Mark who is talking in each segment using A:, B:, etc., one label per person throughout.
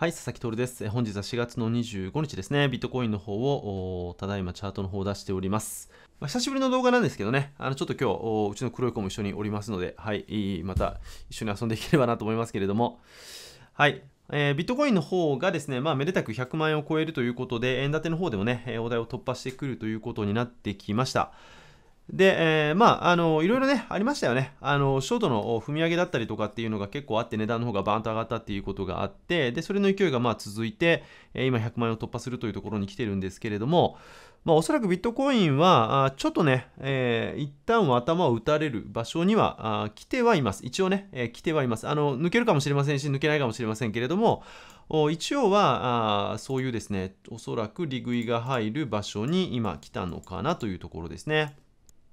A: はい、佐々木徹です。本日は4月の25日ですね、ビットコインの方を、ただいまチャートの方を出しております。まあ、久しぶりの動画なんですけどね、あのちょっと今日、うちの黒い子も一緒におりますので、はい、また一緒に遊んでいければなと思いますけれども、はい、えー、ビットコインの方がですね、まあ、めでたく100万円を超えるということで、円建ての方でもね、お題を突破してくるということになってきました。で、えー、まあ、あの、いろいろね、ありましたよね。あの、ショートの踏み上げだったりとかっていうのが結構あって、値段の方がバーンと上がったっていうことがあって、で、それの勢いがまあ続いて、え今100万円を突破するというところに来てるんですけれども、まあ、おそらくビットコインは、あちょっとね、えー、一旦は頭を打たれる場所には来てはいます。一応ね、えー、来てはいます。あの、抜けるかもしれませんし、抜けないかもしれませんけれども、一応はあ、そういうですね、おそらく利食いが入る場所に今来たのかなというところですね。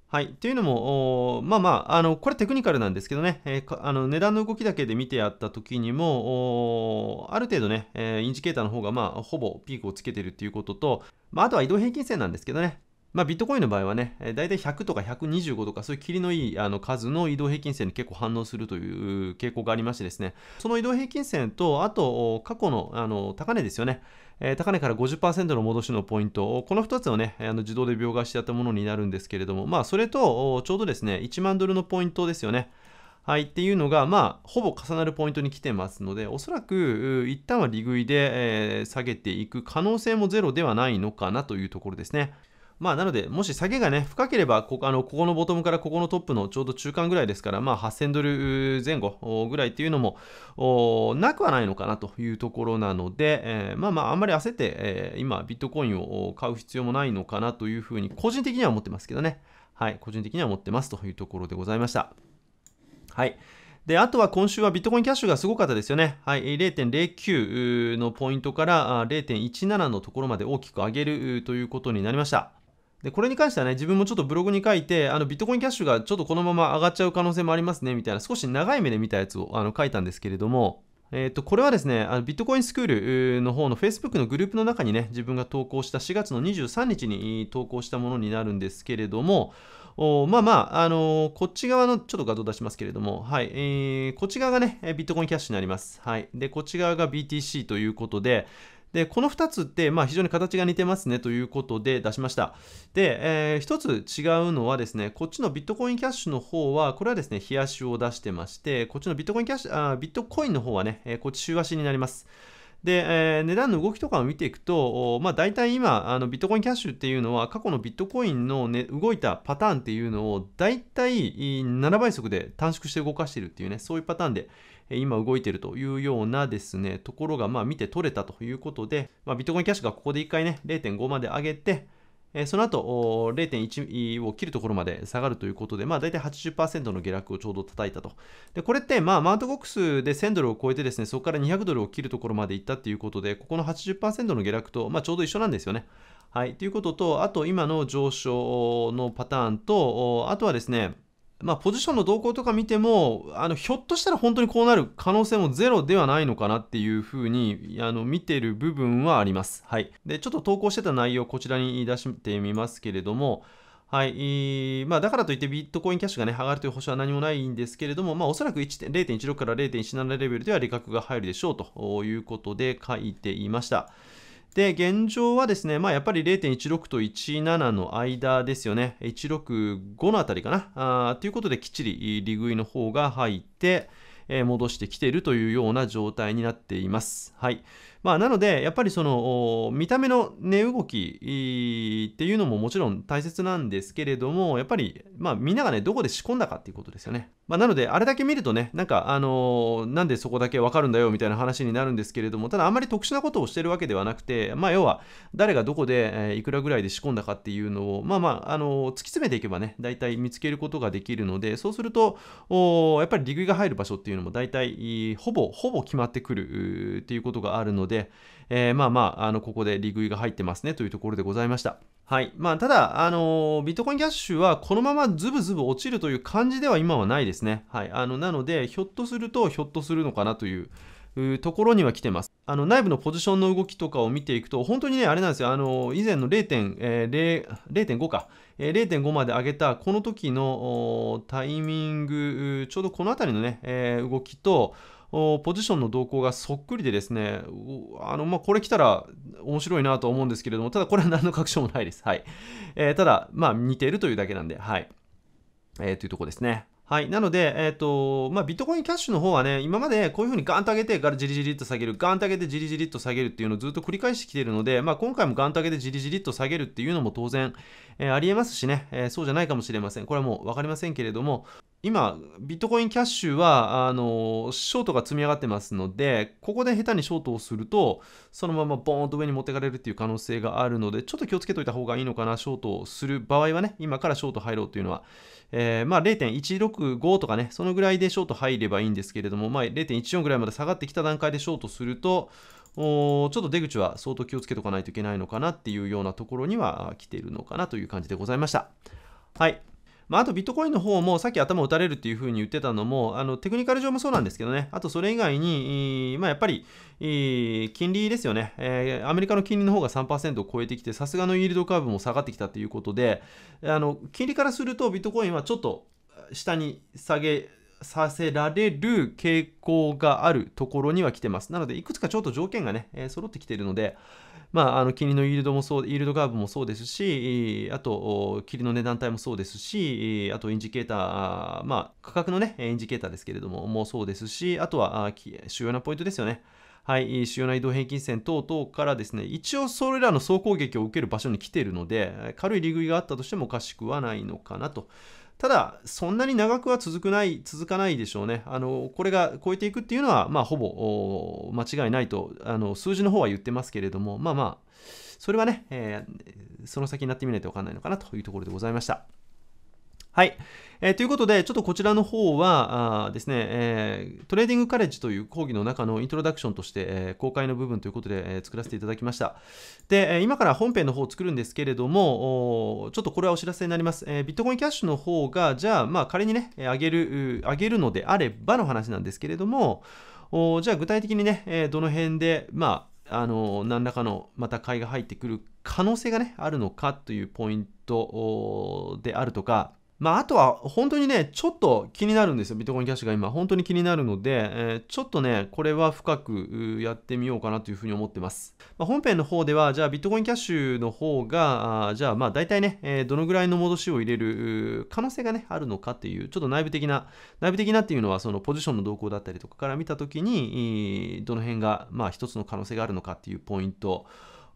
A: はい。というのも、まあまあ、あの、これテクニカルなんですけどね、えー、あの値段の動きだけで見てやった時にも、ある程度ね、えー、インジケーターの方が、まあ、ほぼピークをつけてるっていうことと、まあ、あとは移動平均線なんですけどね、まあ、ビットコインの場合はね、大体100とか125とか、そういう切りのいいあの数の移動平均線に結構反応するという傾向がありましてですね、その移動平均線と、あと、過去のあの高値ですよね、え高値から50%の戻しのポイント、この2つをね、あの自動で描画してやったものになるんですけれども、まあ、それとちょうどですね、1万ドルのポイントですよね。はい、っていうのが、まあ、ほぼ重なるポイントに来てますので、おそらく、一旦は利食いで、えー、下げていく可能性もゼロではないのかなというところですね。まあ、なので、もし下げがね、深ければこ、こあのここのボトムからここのトップのちょうど中間ぐらいですから、まあ、8000ドル前後ぐらいっていうのも、なくはないのかなというところなので、えー、まあまあ、あんまり焦って、えー、今、ビットコインを買う必要もないのかなというふうに、個人的には思ってますけどね。はい、個人的には思ってますというところでございました。はい。で、あとは今週はビットコインキャッシュがすごかったですよね。はい、0.09のポイントから0.17のところまで大きく上げるということになりました。で、これに関してはね、自分もちょっとブログに書いて、あの、ビットコインキャッシュがちょっとこのまま上がっちゃう可能性もありますね、みたいな、少し長い目で見たやつをあの書いたんですけれども、えっ、ー、と、これはですね、あのビットコインスクールの方の Facebook のグループの中にね、自分が投稿した4月の23日に投稿したものになるんですけれども、おまあまあ、あのー、こっち側のちょっと画像出しますけれども、はい、えー、こっち側がね、ビットコインキャッシュになります。はい。で、こっち側が BTC ということで、で、この2つって、まあ、非常に形が似てますねということで出しました。で、えー、1つ違うのはですね、こっちのビットコインキャッシュの方は、これはですね、冷やしを出してまして、こっちのビットコインキャッシュ、あビットコインの方はね、えこっち週足になります。で、えー、値段の動きとかを見ていくと、まあ、大体今、あのビットコインキャッシュっていうのは、過去のビットコインの、ね、動いたパターンっていうのを、大体7倍速で短縮して動かしているっていうね、そういうパターンで、今動いているというようなですね、ところが、まあ、見て取れたということで、まあ、ビットコインキャッシュがここで1回ね、0.5まで上げて、えその後、0.1を切るところまで下がるということで、まあ、大体80%の下落をちょうど叩いたと。で、これって、まあ、マートボックスで1000ドルを超えてですね、そこから200ドルを切るところまでいったということで、ここの80%の下落と、まあ、ちょうど一緒なんですよね。はい、ということと、あと今の上昇のパターンと、あとはですね、まあ、ポジションの動向とか見てもあのひょっとしたら本当にこうなる可能性もゼロではないのかなっていうふうにあの見てる部分はあります。はい、でちょっと投稿してた内容こちらに出してみますけれども、はいまあ、だからといってビットコインキャッシュが、ね、上がるという保証は何もないんですけれども、まあ、おそらく0.16から0.17レベルでは利確が入るでしょうということで書いていました。で、現状はですね、まあやっぱり0.16と17の間ですよね。165のあたりかな。あということできっちり利食いの方が入って、え戻してきているというような状態になっています。はい。まあ、なので、やっぱりその見た目の値動きっていうのももちろん大切なんですけれども、やっぱり、まあ、みんながね、どこで仕込んだかっていうことですよね。まあ、なので、あれだけ見るとね、なんか、あのー、なんでそこだけわかるんだよみたいな話になるんですけれども、ただ、あんまり特殊なことをしてるわけではなくて、まあ、要は、誰がどこで、えー、いくらぐらいで仕込んだかっていうのを、まあまあ、あのー、突き詰めていけばね、大体見つけることができるので、そうすると、おやっぱりディグが入る場所っていうのも大体、ほぼ、ほぼ決まってくるっていうことがあるので、で、えー、まあまあ、あのここで利食いが入ってますねというところでございました。はいまあ、ただ、あのー、ビットコインキャッシュはこのままズブズブ落ちるという感じでは今はないですね。はい、あのなので、ひょっとするとひょっとするのかなという。ところには来てますあの内部のポジションの動きとかを見ていくと、本当にね、あれなんですよ、あの以前の0.0、えー、0.5か、えー、0.5まで上げたこの時のタイミング、ちょうどこの辺りのね、えー、動きと、ポジションの動向がそっくりでですね、あのまあ、これ来たら面白いなと思うんですけれども、ただこれは何の確証もないです。はいえー、ただ、まあ、似ているというだけなんで、はいえー、というとこですね。はい。なので、えっ、ー、と、まあ、ビットコインキャッシュの方はね、今までこういう風にガンと上げて、ガらじりじりっと下げる、ガンと上げてじりじりっと下げるっていうのをずっと繰り返してきているので、まあ、今回もガンと上げてじりじりっと下げるっていうのも当然、えー、ありえますしね、えー、そうじゃないかもしれません。これはもう分かりませんけれども、今、ビットコインキャッシュは、あの、ショートが積み上がってますので、ここで下手にショートをすると、そのままボーンと上に持ってかれるっていう可能性があるので、ちょっと気をつけといた方がいいのかな、ショートをする場合はね、今からショート入ろうというのは、えー、まあ0.165とかね、そのぐらいでショート入ればいいんですけれども、まあ0.14ぐらいまで下がってきた段階でショートすると、おちょっと出口は相当気をつけとかないといけないのかなっていうようなところには来ているのかなという感じでございました。はい。まあ、あとビットコインの方もさっき頭打たれるっていうふうに言ってたのも、あのテクニカル上もそうなんですけどね、あとそれ以外に、まあ、やっぱり、金利ですよね、えー、アメリカの金利の方が3%を超えてきて、さすがのイールドカーブも下がってきたということで、あの金利からするとビットコインはちょっと下に下げさせられる傾向があるところには来てます。なので、いくつかちょっと条件がね、えー、揃ってきているので、まあ、あの金利のイールドもそう、イールドカーブもそうですし、あと、金利の値段帯もそうですし、あと、インジケーター、まあ、価格のね、インジケーターですけれども、もうそうですし、あとは、主要なポイントですよね。はい、主要な移動平均線等々からですね、一応それらの総攻撃を受ける場所に来ているので、軽い利食いがあったとしてもおかしくはないのかなと。ただ、そんなに長くは続くない、続かないでしょうね。あの、これが超えていくっていうのは、まあ、ほぼ、間違いないと、あの、数字の方は言ってますけれども、まあまあ、それはね、えー、その先になってみないとわかんないのかなというところでございました。はい。えー、ということで、ちょっとこちらの方はあですね、えー、トレーディングカレッジという講義の中のイントロダクションとして、えー、公開の部分ということで、え作らせていただきました。で、今から本編の方を作るんですけれども、ちょっとこれはお知らせになります。えビットコインキャッシュの方が、じゃあ、まあ仮にね、上げる、上げるのであればの話なんですけれども、おじゃあ具体的にね、えどの辺で、まあ、あの何らかのまた買いが入ってくる可能性がね、あるのかというポイントであるとか、まあ、あとは本当にね、ちょっと気になるんですよ。ビットコインキャッシュが今、本当に気になるので、えー、ちょっとね、これは深くやってみようかなというふうに思ってます。まあ、本編の方では、じゃあビットコインキャッシュの方が、あじゃあまあ大体ね、えー、どのぐらいの戻しを入れる可能性がね、あるのかっていう、ちょっと内部的な、内部的なっていうのは、そのポジションの動向だったりとかから見たときに、どの辺が、まあ一つの可能性があるのかっていうポイント、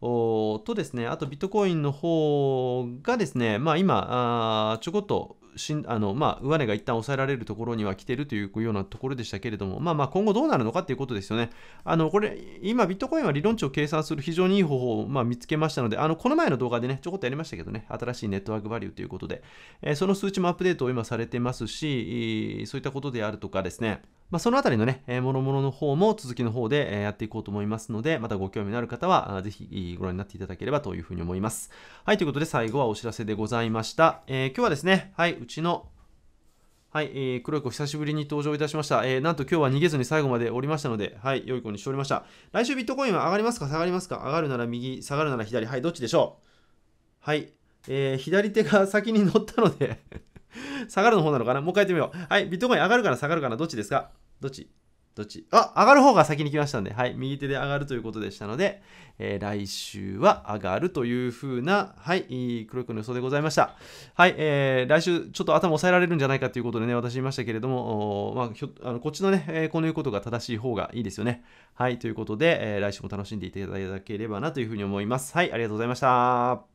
A: とですね、あとビットコインの方がですね、まあ今、ちょこっとしんあのまあ、上値が一旦抑えられるところには来てるというようなところでしたけれども、まあ、まあ今後どうなるのかということですよね。あのこれ、今、ビットコインは理論値を計算する非常にいい方法を、まあ、見つけましたので、あのこの前の動画でね、ちょこっとやりましたけどね、新しいネットワークバリューということで、えー、その数値もアップデートを今されてますし、そういったことであるとかですね、まあ、そのあたりのね、もろもろの方も続きの方でやっていこうと思いますので、またご興味のある方は、ぜひご覧になっていただければというふうに思います。はい、ということで最後はお知らせでございました。えー、今日はですね、はい、うちの、はい、えー、黒い子久しぶりに登場いたしました。えー、なんと今日は逃げずに最後までおりましたので、はい、良い子にしておりました。来週ビットコインは上がりますか下がりますか上がるなら右、下がるなら左。はい、どっちでしょうはい、えー、左手が先に乗ったので 下がるの方なのかなもう一回やってみよう。はい、ビットコイン上がるかな下がるかなどっちですかどっちどっちあ、上がる方が先に来ましたんで、はい、右手で上がるということでしたので、えー、来週は上がるというふうな、はい、黒い子の予想でございました。はい、えー、来週ちょっと頭押さえられるんじゃないかということでね、私言いましたけれども、まあ、ひょあのこっちのね、えー、この言うことが正しい方がいいですよね。はい、ということで、えー、来週も楽しんでいただければなというふうに思います。はい、ありがとうございました。